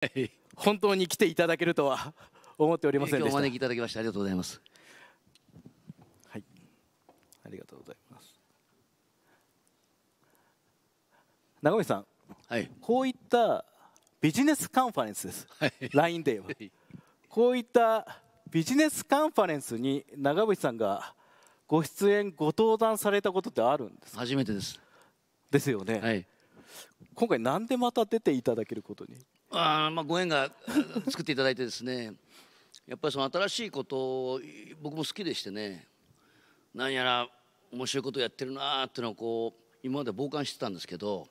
本当に来ていただけるとは 思っておりませんでした。お招きいただきましてありがとうございます。はい、ありがとうございます。長見さん、はい、こういったビジネスカンファレンスです。はい、LINE デーは、い、こういったビジネスカンファレンスに長渕さんがご出演ご登壇されたことってあるんです初めてです。ですよね。はい、今回なんでまた出ていただけることにあまあ、ご縁が作っていただいてですねやっぱりその新しいことを僕も好きでしてね何やら面白いことやってるなーっていうのをこう今まで傍観してたんですけど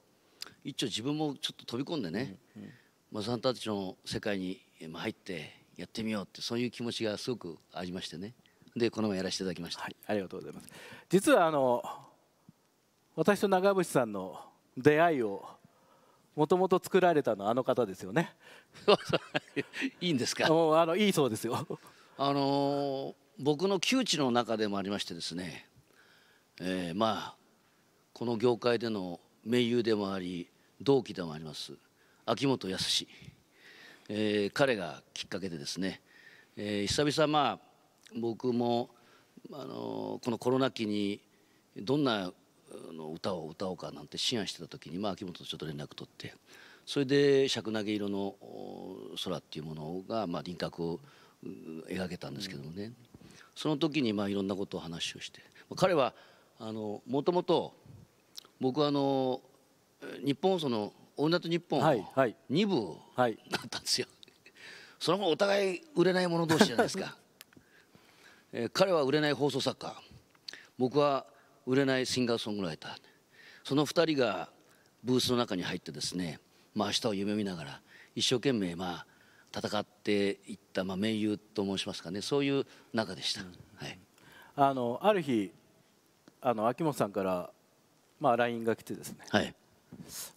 一応自分もちょっと飛び込んでね、うんうん、まあ、さんたちの世界に入ってやってみようってそういう気持ちがすごくありましてねでこの前やらせていただきました、はい、ありがとうございます実はあの私と長渕さんの出会いをもともと作られたのはあの方ですよね いいんですかもうあのいいそうですよあのー、僕の窮地の中でもありましてですね、えー、まあこの業界での盟友でもあり同期でもあります秋元康、えー、彼がきっかけでですね、えー、久々まあ僕もあのこのコロナ期にどんなの歌を歌おうかなんて思案してた時に、まあ、秋元とちょっと連絡取ってそれで「尺投げ色の空」っていうものが、まあ、輪郭を描けたんですけどもね、うん、その時にまあいろんなことを話をして彼はもともと僕はあの日本放送の「オールナイトニッポン」2部だ ったんですよ。その後お互い売れない者同士じゃないですか、えー、彼は売れない放送作家僕は売れないシンガーソングライターその2人がブースの中に入ってですね、まあ、明日を夢見ながら一生懸命まあ戦っていった、まあ、盟友と申しますかねそういう中でした、はい、あのある日あの秋元さんから、まあ、LINE が来てですね、はい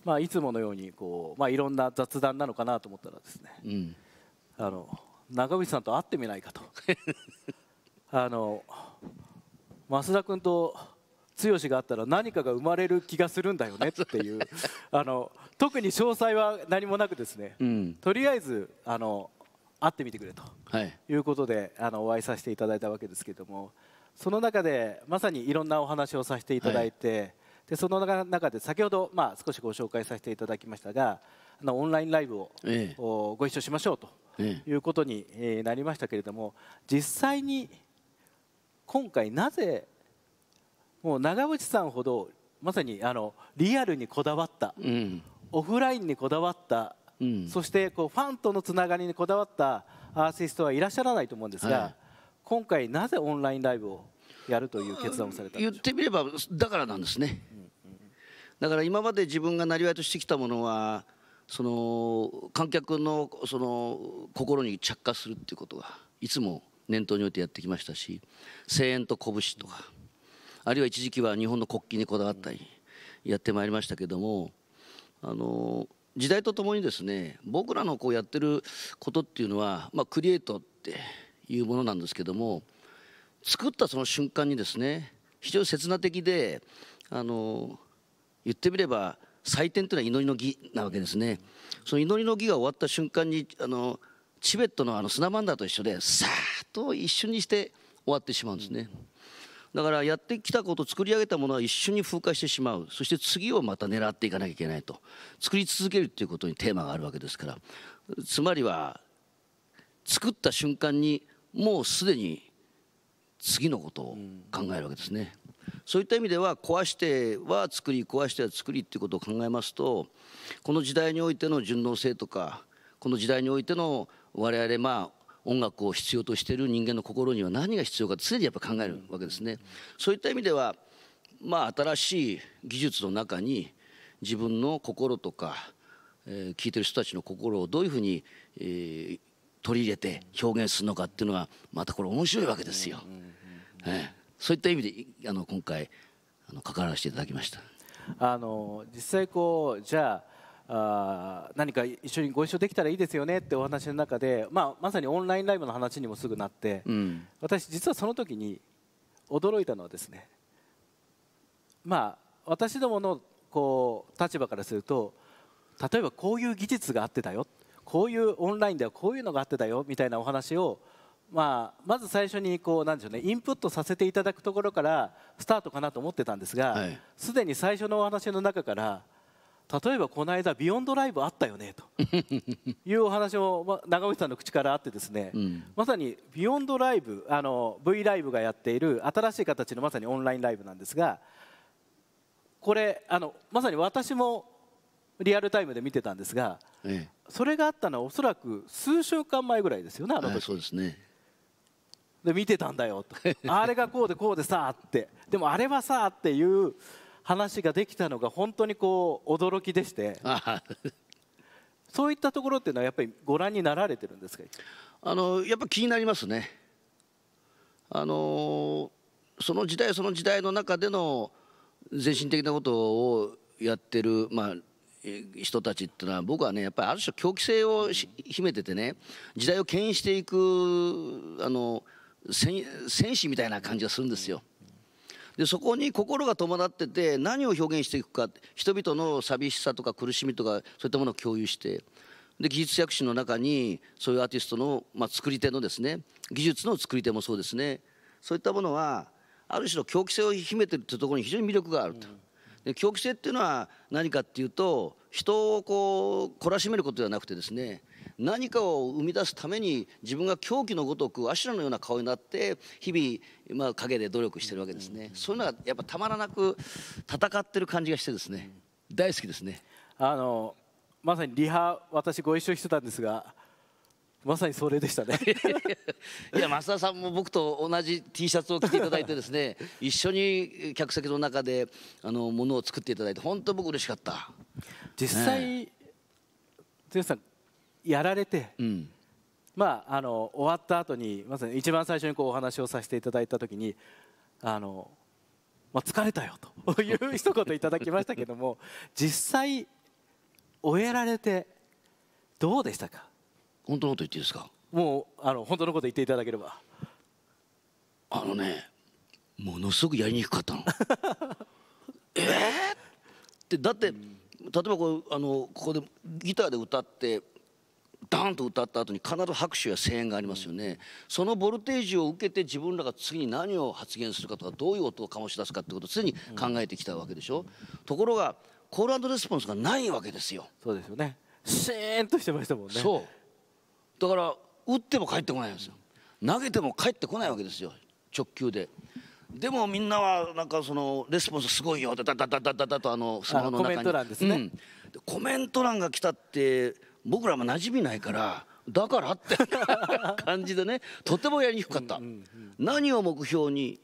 まあ、いつものようにこう、まあ、いろんな雑談なのかなと思ったらですね、うん、あの長渕さんと会ってみないかと あの増田君と剛があったら何かが生まれる気がするんだよね っていうあの特に詳細は何もなくですね、うん、とりあえずあの会ってみてくれと、はい、いうことであのお会いさせていただいたわけですけどもその中でまさにいろんなお話をさせていただいて、はい、でその中で先ほど、まあ、少しご紹介させていただきましたがあのオンラインライブを、ええ、ご一緒しましょうということになりましたけれども、実際に今回なぜもう長渕さんほどまさにあのリアルにこだわった、うん、オフラインにこだわった、うん、そしてこうファンとのつながりにこだわったアーティストはいらっしゃらないと思うんですが、はい、今回なぜオンラインライブをやるという決断をされた言ってみればだからなんですね、うん、だから今まで自分がなりわいとしてきたものはその観客のその心に着火するっていうことがいつも念頭に置いてやってきましたし声援と拳とか。あるいは一時期は日本の国旗にこだわったりやってまいりましたけどもあの時代とともにですね僕らのこうやってることっていうのは、まあ、クリエイトっていうものなんですけども作ったその瞬間にですね非常に刹那的であの言ってみれば祭典というのは祈りの儀なわけですねその祈りの儀が終わった瞬間にあのチベットのあのスナマンダーと一緒でさーっと一瞬にして終わってしまうんですね。だからやってきたこと作り上げたものは一瞬に風化してしまうそして次をまた狙っていかなきゃいけないと作り続けるっていうことにテーマがあるわけですからつまりは作った瞬間にもうすでに次のことを考えるわけですね。そういった意味では壊しては作り壊しては作りっていうことを考えますとこの時代においての順応性とかこの時代においての我々まあ音楽を必要としている人間の心には何が必要か常にやっぱ考えるわけですね。そういった意味ではまあ新しい技術の中に自分の心とか、えー、聞いてる人たちの心をどういうふうに、えー、取り入れて表現するのかっていうのはまたこれ面白いわけですよ。えー、そういった意味であの今回あの関わらせていただきました。あの実際こうじゃああ何か一緒にご一緒できたらいいですよねってお話の中で、まあ、まさにオンラインライブの話にもすぐなって、うん、私実はその時に驚いたのはですねまあ私どものこう立場からすると例えばこういう技術があってだよこういうオンラインではこういうのがあってだよみたいなお話を、まあ、まず最初にこうなんでしょう、ね、インプットさせていただくところからスタートかなと思ってたんですがすで、はい、に最初のお話の中から例えばこの間「ビヨンドライブあったよね」と いうお話も長渕さんの口からあってですね、うん、まさに「ビヨンドライブ」あの V ライブがやっている新しい形のまさにオンラインライブなんですがこれあのまさに私もリアルタイムで見てたんですが、ええ、それがあったのはおそらく数週間前ぐらいですよねあの時、そうですねで見てたんだよとあれがこうでこうでさあってでもあれはさあっていう話ができたのが本当にこう驚きでしてそういったところっていうのはやっぱりご覧になられてるんですかあのやっぱ気になりますね。あのその時代その時代の中での全身的なことをやってる、まあ、人たちっていうのは僕はねやっぱりある種狂気性を秘めててね時代を牽引していくあの戦士みたいな感じがするんですよ。でそこに心が伴ってて何を表現していくか人々の寂しさとか苦しみとかそういったものを共有してで技術薬師の中にそういうアーティストの、まあ、作り手のですね技術の作り手もそうですねそういったものはある種の狂気性を秘めてるっていうところに非常に魅力があると。で狂気性っていうのは何かっていうと人をこう懲らしめることではなくてですね何かを生み出すために自分が狂気のごとくアシュラのような顔になって日々、まあ、陰で努力してるわけですね、そういうのがやっぱたまらなく戦ってる感じがしてですね大好きですねあのまさにリハ私ご一緒してたんですがまさにそれでしたね いや増田さんも僕と同じ T シャツを着ていただいてですね 一緒に客席の中であのものを作っていただいて本当僕嬉しかった実際剛、さんやられて、うん、まあ、あの終わった後にまさに一番最初にこうお話をさせていただいた時にあの、まあ、疲れたよと いう一言いただきましたけども 実際終えられてどうでしたか本当のこと言っていいですかもうあの本当のこと言っていただければあのねものすごくやりにくかったの えー、ってだって、例えばこうあのここでギターで歌ってダーンと歌った後に必ず拍手や声援がありますよね、そのボルテージを受けて自分らが次に何を発言するかとかどういう音を醸し出すかってことを常に考えてきたわけでしょ、ところがコールレスポンスがないわけですよそうですよねシーンとしてましたもんねそうだから打っても帰ってこないんですよ投げても帰ってこないわけですよ直球ででもみんなはなんかそのレスポンスすごいよだだだだだだとあのスマホの中にコメント欄ですね、うん、コメント欄が来たって僕らも馴染みないからだからって 感じでねとてもやりにくかった、何を目標に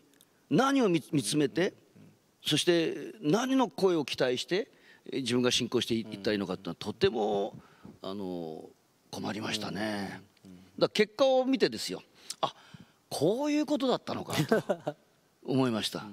何を見つめて、そして何の声を期待して自分が進行していったらいいのかっていうのはとてもあの困りましたね。だ結果を見てですよあこういうことだったのかと思いました。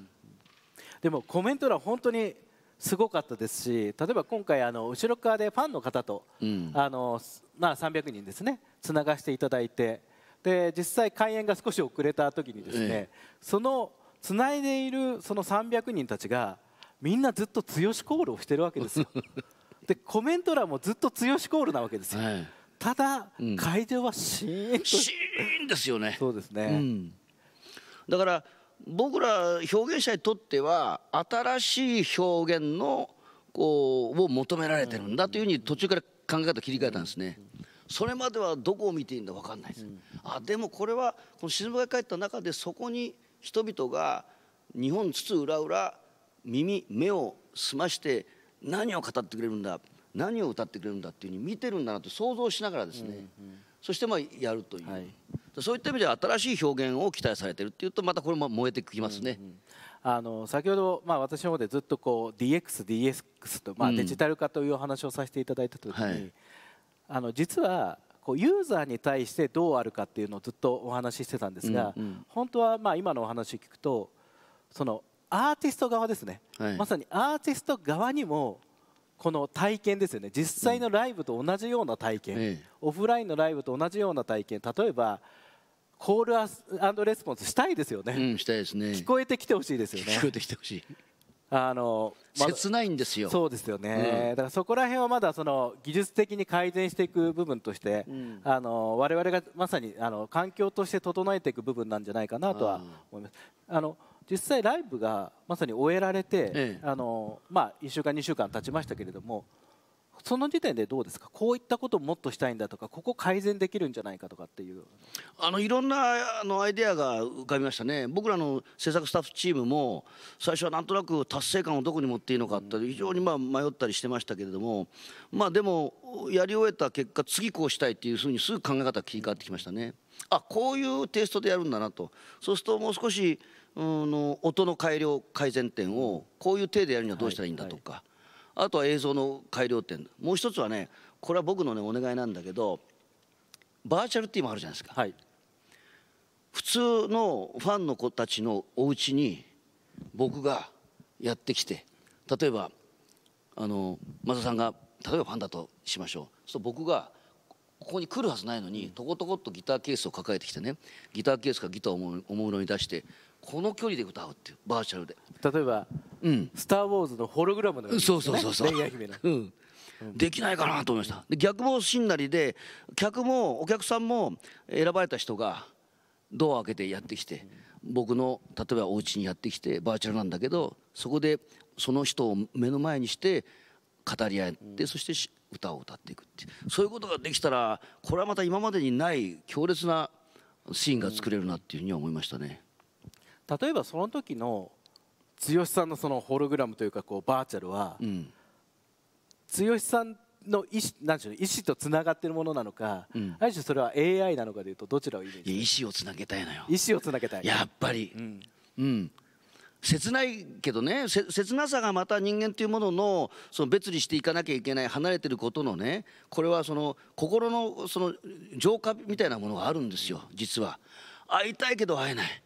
でもコメント欄本当にすごかったですし例えば今回あの後ろ側でファンの方と、うん、あのまあ、300人ですねつながしていただいてで実際開演が少し遅れた時にですね、ええ、そのつないでいるその300人たちがみんなずっと剛コールをしてるわけですよ。でコメント欄もずっと剛コールなわけですよ。はい、ただ、うん、会場はシーンとシーンですよね。そうですね、うん、だから僕ら表現者にとっては新しい表現のこうを求められてるんだというふうに途中から考え方切り替えたんですね。それまではどこを見ていいんだ分かんないです。あでもこれはこの静岡に帰った中でそこに人々が日本つつ裏裏耳目を澄まして何を語ってくれるんだ何を歌ってくれるんだっていうふうに見てるんだなと想像しながらですね、そしてまあやるという。はいそういった意味では新しい表現を期待されてるっていうとまたこれも燃えてきますね。うんうんあの先ほど、まあ、私の方でずっとこう DX、DX と、まあ、デジタル化というお話をさせていただいた時に、あの実はこうユーザーに対してどうあるかっていうのをずっとお話ししてたんですが、本当はまあ今のお話聞くとそのアーティスト側ですね、はい、まさにアーティスト側にもこの体験ですよね実際のライブと同じような体験、オフラインのライブと同じような体験例えばコールアンドレスポンスしたいですよね、うん、したいですね聞こえてきてほしいですよね聞こえてきてほしいあの、ま、切ないんですよそうですよね、うん、だからそこら辺はまだその技術的に改善していく部分として、うん、あの我々がまさにあの環境として整えていく部分なんじゃないかなとは思いますあの実際ライブがまさに終えられて、ええ、あのまあ1週間2週間経ちましたけれどもその時点でどうですかこういったことをもっとしたいんだとかここ改善できるんじゃないかとかっていうあのいろんなあのアイデアが浮かびましたね僕らの制作スタッフチームも最初はなんとなく達成感をどこに持っていいのかって非常にまあ迷ったりしてましたけれどもまあでもやり終えた結果次こうしたいっていうふうにすぐ考え方が切り替わってきましたね。あこういうテイストでやるんだなとそうするともう少し、うん、の音の改良改善点をこういう体でやるにはどうしたらいいんだとか。はいはいあとは映像の改良点もう一つはねこれは僕のねお願いなんだけどバーチャルティーもあるじゃないですか、はい、普通のファンの子たちのお家に僕がやってきて例えばあの松田さんが例えばファンだとしましょうそう僕がここに来るはずないのにとことことギターケースを抱えてきてねギターケースかギターをおもむろに出してこの距離で歌うっていうバーチャルで例えばスター・ウォーズ」のホログラムのような、ね、そうそうそうそうレイヤ姫の、うん、できないかなと思いましたで逆もしんなりで客もお客さんも選ばれた人がドアを開けてやってきて僕の例えばお家にやってきてバーチャルなんだけどそこでその人を目の前にして語り合ってそして歌を歌っていくっていうそういうことができたらこれはまた今までにない強烈なシーンが作れるなっていうふうには思いましたね。例えばその時の剛さんのそのホログラムというかこうバーチャルは、うん、剛さんの意思なんでう意思とつながっているものなのか、うん、ある種それは AI なのかでいうとどちらを意味いや意思をつなげたいのよ意思をつなげたいやっぱり、うん、うん、切ないけどね切なさがまた人間というもののその別にしていかなきゃいけない離れてることのねこれはその心のその浄化みたいなものがあるんですよ実は会いたいけど会えない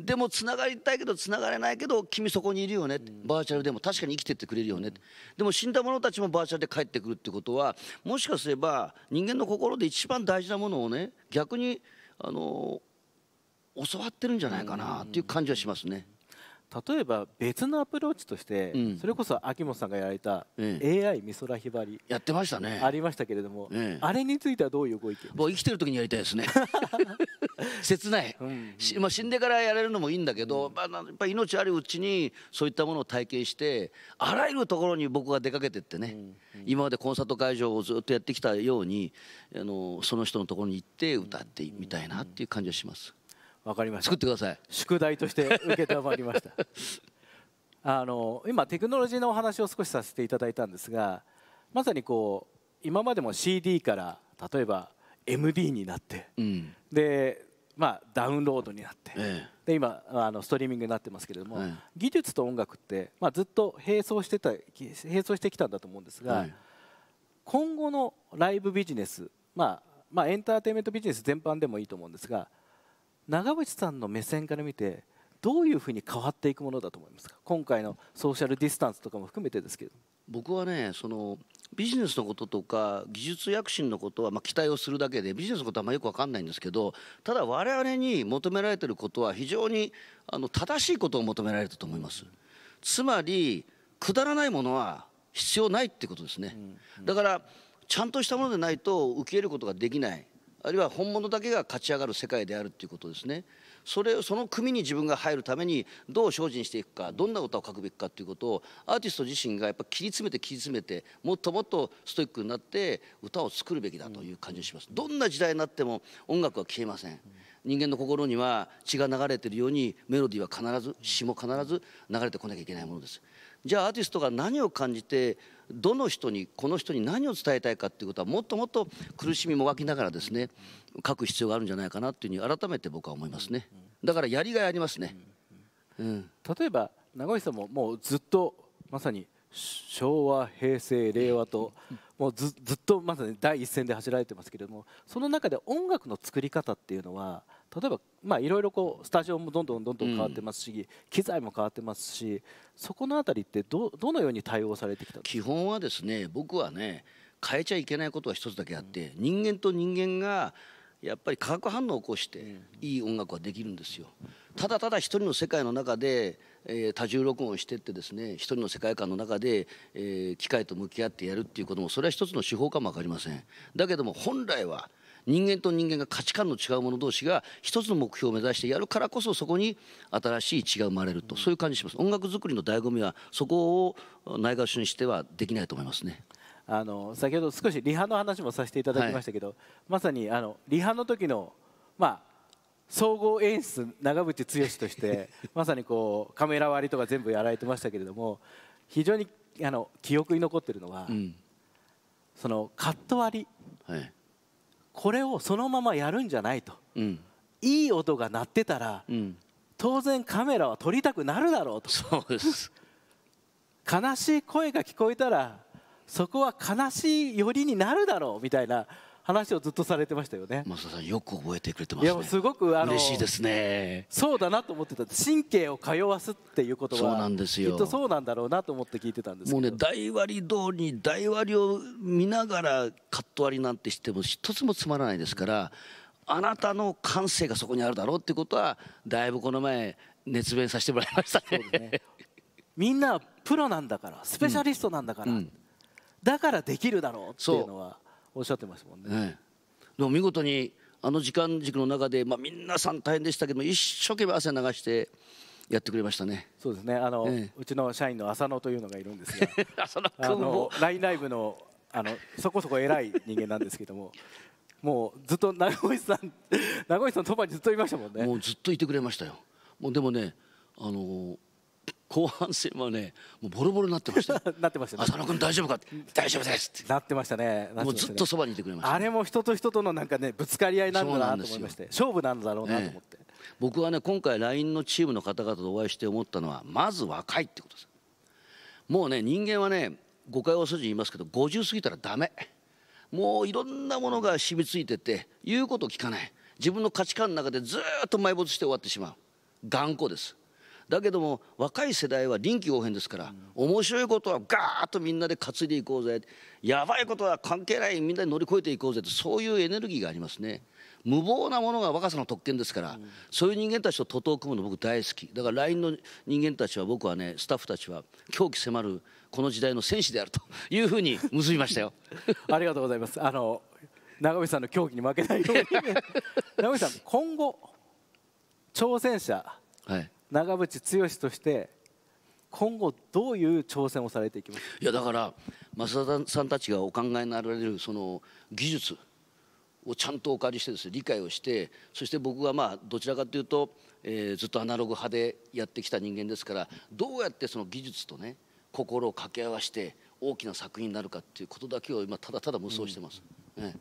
でもつながりたいけどつながれないけど君そこにいるよね、うん、バーチャルでも確かに生きてってくれるよね、うん、でも死んだ者たちもバーチャルで帰ってくるってことはもしかすれば人間の心で一番大事なものをね逆にあの教わってるんじゃないかなっていう感じはしますね。例えば別のアプローチとして、うん、それこそ秋元さんがやられた AI 美空ひばりやってましたねありましたけれども、えあれについてはどういうご意見もう生きてる時にやりたいですね 切ない、うん、まあ、死んでからやれるのもいいんだけど、うん、まあ、やっぱ命あるうちにそういったものを体験してあらゆるところに僕が出かけてってね、今までコンサート会場をずっとやってきたようにあのその人のところに行って歌ってみたいなっていう感じはします。わかりました作ってください宿題として受けたまりました あの今テクノロジーのお話を少しさせていただいたんですがまさにこう今までも CD から例えば MD になって、うん、でまあ、ダウンロードになって、ええ、で今あのストリーミングになってますけれども、技術と音楽って、まあ、ずっと並走してた並走してきたんだと思うんですが、今後のライブビジネス、まあまあ、エンターテインメントビジネス全般でもいいと思うんですが長渕さんの目線から見てどういうふうに変わっていくものだと思いますか今回のソーシャルディスタンスとかも含めてですけど僕はねそのビジネスのこととか技術躍進のことはま期待をするだけでビジネスのことはあまよく分かんないんですけどただ我々に求められてることは非常にあの正しいことを求められてると思いますつまりくだらないものは必要ないってことですね、だからちゃんとしたものでないと受け入れることができないあるいは本物だけが勝ち上がる世界であるということですね。それその組に自分が入るためにどう精進していくかどんな歌を書くべきかということをアーティスト自身がやっぱ切り詰めて切り詰めてもっともっとストイックになって歌を作るべきだという感じがします。どんな時代になっても音楽は消えません。人間の心には血が流れているようにメロディーは必ず詩も必ず流れてこなきゃいけないものです。じゃあアーティストが何を感じてどの人にこの人に何を伝えたいかっていうことはもっともっと苦しみもがきながらですね書く必要があるんじゃないかなっていうふうに改めて僕は思いますねだからやりがいありますね、うん、例えば名越さんももうずっとまさに昭和平成令和ともうずずっとまさに第一線で走られてますけれどもその中で音楽の作り方っていうのは例えばまあいろいろこうスタジオもどんどんどんどん変わってますし、うん、機材も変わってますしそこのあたりってどどのように対応されてきた基本はですね僕はね変えちゃいけないことは一つだけあって、うん、人間と人間がやっぱり化学反応を起こしていい音楽はできるんですよ。ただただ一人の世界の中で、えー、多重録音してってですね一人の世界観の中で、えー、機械と向き合ってやるっていうこともそれは一つの手法かも分かりません。だけども本来は人間と人間が価値観の違う者同士が一つの目標を目指してやるからこそそこに新しい血が生まれると、うん、そういう感じします音楽作りの醍醐味はそこをないがしろにしてはできないと思いますね。あの先ほど少しリハの話もさせていただきましたけど、はい、まさにあのリハの時の、まあ、総合演出長渕剛として まさにこうカメラ割りとか全部やられてましたけれども非常にあの記憶に残ってるのは、うん、そのカット割り、はい、これをそのままやるんじゃないと、うん、いい音が鳴ってたら、うん、当然カメラは撮りたくなるだろうとそうです悲しい声が聞こえたらそこは悲しい寄りになるだろうみたいな話をずっとされてましたよね増田さんよく覚えてくれてます、ね、いやすごくあの嬉しいですねそうだなと思ってた神経を通わすっていうことはそうなんですよきっとそうなんだろうなと思って聞いてたんですもうね大割り通りに大割りを見ながらカット割りなんてしても一つもつまらないですからあなたの感性がそこにあるだろうってことはだいぶこの前熱弁させてもらいましたねねみんなプロなんだからスペシャリストなんだから、うんうん、だからできるだろうっていうのはおっしゃってますもんね。でも見事にあの時間軸の中で、まあ、みんなさん大変でしたけど一生懸命汗流してやってくれましたね。そうですね。あの、ええ、うちの社員の浅野というのがいるんですが、浅野君もラインライブのあのそこそこ偉い人間なんですけども、もうずっと名越さん名越さんのそばにずっといましたもんね。もうずっといてくれましたよ。もうでもね、あの後半戦はねもうボロボロになってました なってましたね浅野君大丈夫か大丈夫ですってなってましたねもうずっとそばにいてくれました、ね、あれも人と人とのなんかねぶつかり合いなんだなと思いまして勝負なんだろうなと思って、ね、僕はね今回 LINE のチームの方々とお会いして思ったのはまず若いってことですもうね人間はね誤解をすに言いますけど50過ぎたらダメもういろんなものが染みついてて言うことを聞かない自分の価値観の中でずっと埋没して終わってしまう頑固ですだけども若い世代は臨機応変ですから、うん、面白いことはガーッとみんなで担いでいこうぜやばいことは関係ないみんなで乗り越えていこうぜとそういうエネルギーがありますね。無謀なものが若さの特権ですから、うん、そういう人間たちと徒党を組むの僕大好きだから LINE の人間たちは僕はねスタッフたちは狂気迫るこの時代の戦士であるというふうに結びましたよ ありがとうございますあの長渕さんの狂気に負けないように 長渕さん今後挑戦者、はい、長渕剛として今後どういう挑戦をされていきますいやだから増田さんたちがお考えになられるその技術をちゃんとお借りしてです、ね、理解をしてそして僕はまあどちらかというと、えー、ずっとアナログ派でやってきた人間ですからどうやってその技術とね心を掛け合わせて大きな作品になるかっていうことだけを今ただただ無双してます、うん、ね、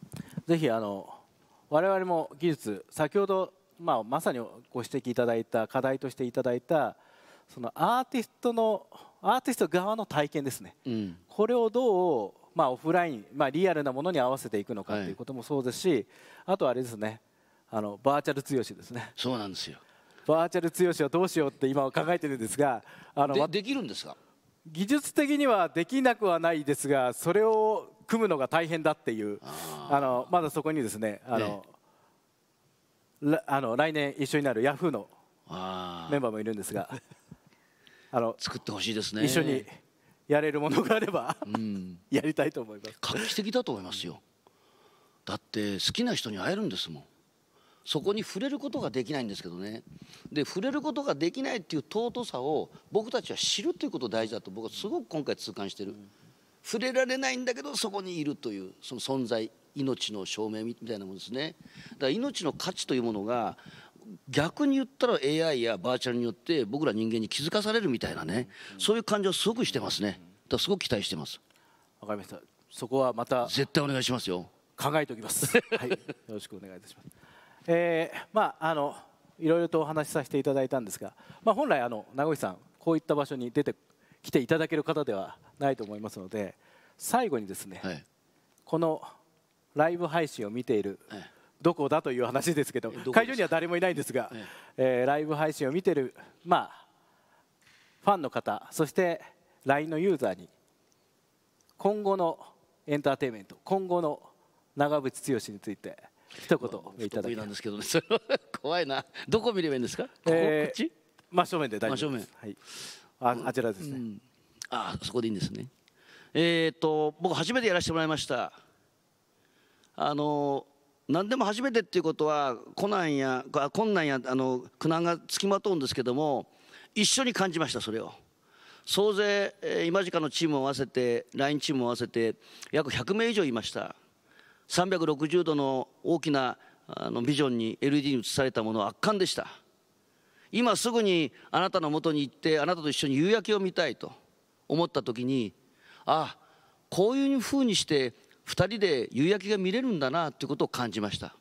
ぜひあの我々も技術先ほどまあ、まさにご指摘いただいた課題としていただいたそのアーティストのアーティスト側の体験ですね、うん、これをどう、まあ、オフライン、まあ、リアルなものに合わせていくのかということもそうですし、はい、あとあれですねあのバーチャル剛ですねそうなんですよバーチャル剛はどうしようって今考えてるんですがあのできるんですか技術的にはできなくはないですがそれを組むのが大変だっていうあのまだそこにですねあの、ねあの来年一緒になるヤフーのメンバーもいるんですが あの作ってほしいですね一緒にやれるものがあればうん、やりたいと思います画期的だと思いますよだって好きな人に会えるんですもんそこに触れることができないんですけどねで触れることができないっていう尊さを僕たちは知るということ大事だと僕はすごく今回痛感してる、触れられないんだけどそこにいるというその存在命の証明みたいなものですねだから命の価値というものが逆に言ったら AI やバーチャルによって僕ら人間に気づかされるみたいなね、そういう感じをすごくしてますねだすごく期待してますわかりましたそこはまた絶対お願いしますよ考えておきます はいよろしくお願いいたしますえー、まああのいろいろとお話しさせていただいたんですが、まあ、本来あの名越さんこういった場所に出て来ていただける方ではないと思いますので最後にですね、はい、このライブ配信を見ている、ええ、どこだという話ですけど会場には誰もいないんですが、えええー、ライブ配信を見ている、まあ、ファンの方そして LINE のユーザーに今後のエンターテインメント今後の長渕剛について一言いただきなんですけど、ね、怖いなどこ見ればいいんですか、えー、ここ真正面で大丈夫ですはい、ああちらですね、うん、あそこでいいんですねえーと、と僕初めてやらせてもらいましたあの何でも初めてっていうことは困難や困難やあの苦難がつきまとうんですけども一緒に感じましたそれを。総勢今近のチームを合わせて LINE チームを合わせて約100名以上いました360度の大きなあのビジョンに LED に映されたものは圧巻でした今すぐにあなたのもとに行ってあなたと一緒に夕焼けを見たいと思った時にああこういうふうにして2人で夕焼けが見れるんだなということを感じました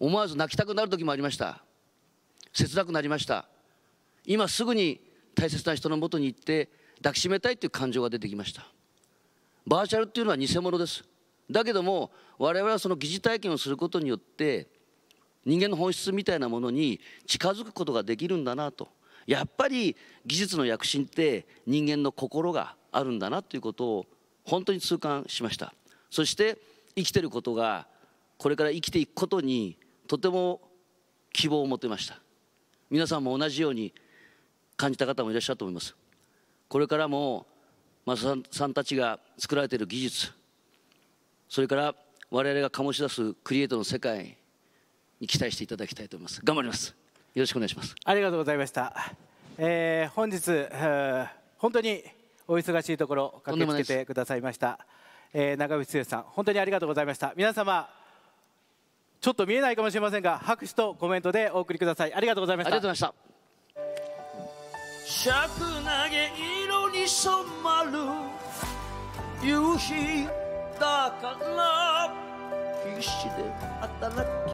思わず泣きたくなる時もありました切なくなりました今すぐに大切な人のもとに行って抱きしめたいという感情が出てきましたバーチャルっていうのは偽物ですだけども我々はその疑似体験をすることによって人間の本質みたいなものに近づくことができるんだなとやっぱり技術の躍進って人間の心があるんだなということを本当に痛感しましたそして生きてることがこれから生きていくことにとても希望を持てました皆さんも同じように感じた方もいらっしゃると思いますこれからも増田さんたちが作られている技術それから我々が醸し出すクリエイトの世界に期待していただきたいと思います頑張りますよろしくお願いしますありがとうございました、えー、本日、え本当にお忙しいところ駆けつけてくださいました、えー、長渕剛さん本当にありがとうございました皆様ちょっと見えないかもしれませんが拍手とコメントでお送りくださいありがとうございましたありがとうございましたシャク投げ色に染まる夕日だから必死で働き